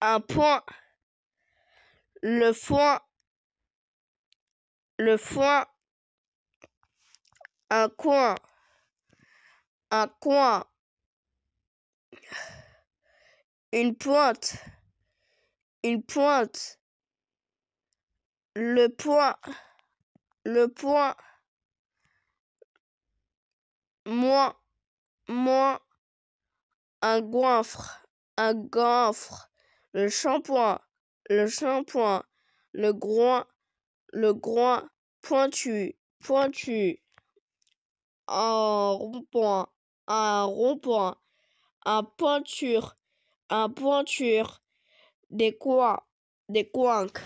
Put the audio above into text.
Un point. Le foin. Le foin. Un coin. Un coin. Une pointe. Une pointe. Le point. Le point. moi, moi un goinfre, un goinfre, le shampoing, le shampoing, le groin, le groin, pointu, pointu, un rond-point, un rond-point, un pointure, un pointure, des quoi des coinques.